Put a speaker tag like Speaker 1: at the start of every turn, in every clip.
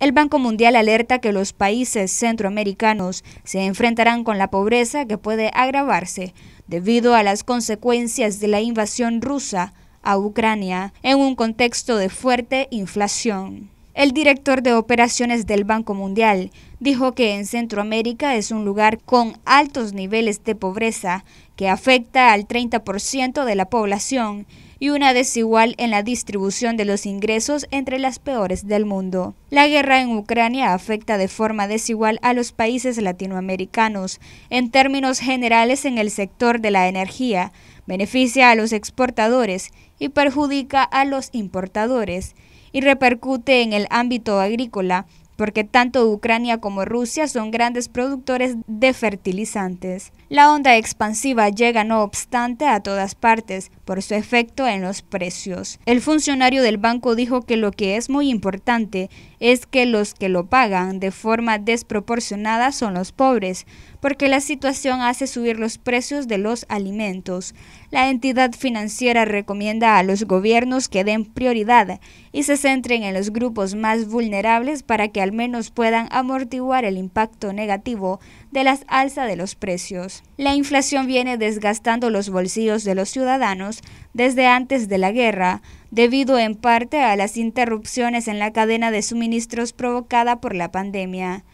Speaker 1: El Banco Mundial alerta que los países centroamericanos se enfrentarán con la pobreza que puede agravarse debido a las consecuencias de la invasión rusa a Ucrania en un contexto de fuerte inflación. El director de operaciones del Banco Mundial, dijo que en Centroamérica es un lugar con altos niveles de pobreza que afecta al 30% de la población y una desigual en la distribución de los ingresos entre las peores del mundo. La guerra en Ucrania afecta de forma desigual a los países latinoamericanos. En términos generales en el sector de la energía, beneficia a los exportadores y perjudica a los importadores y repercute en el ámbito agrícola porque tanto Ucrania como Rusia son grandes productores de fertilizantes. La onda expansiva llega no obstante a todas partes, por su efecto en los precios. El funcionario del banco dijo que lo que es muy importante es que los que lo pagan de forma desproporcionada son los pobres, porque la situación hace subir los precios de los alimentos. La entidad financiera recomienda a los gobiernos que den prioridad y se centren en los grupos más vulnerables para que al menos puedan amortiguar el impacto negativo de las alza de los precios. La inflación viene desgastando los bolsillos de los ciudadanos desde antes de la guerra, debido en parte a las interrupciones en la cadena de suministros provocada por la pandemia.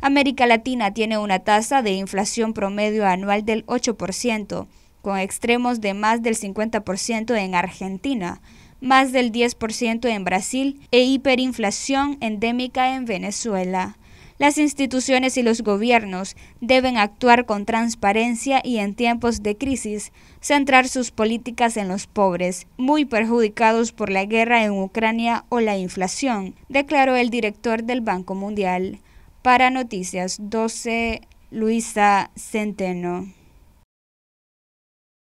Speaker 1: América Latina tiene una tasa de inflación promedio anual del 8%, con extremos de más del 50% en Argentina, más del 10% en Brasil e hiperinflación endémica en Venezuela. Las instituciones y los gobiernos deben actuar con transparencia y en tiempos de crisis centrar sus políticas en los pobres, muy perjudicados por la guerra en Ucrania o la inflación, declaró el director del Banco Mundial. Para Noticias 12, Luisa Centeno.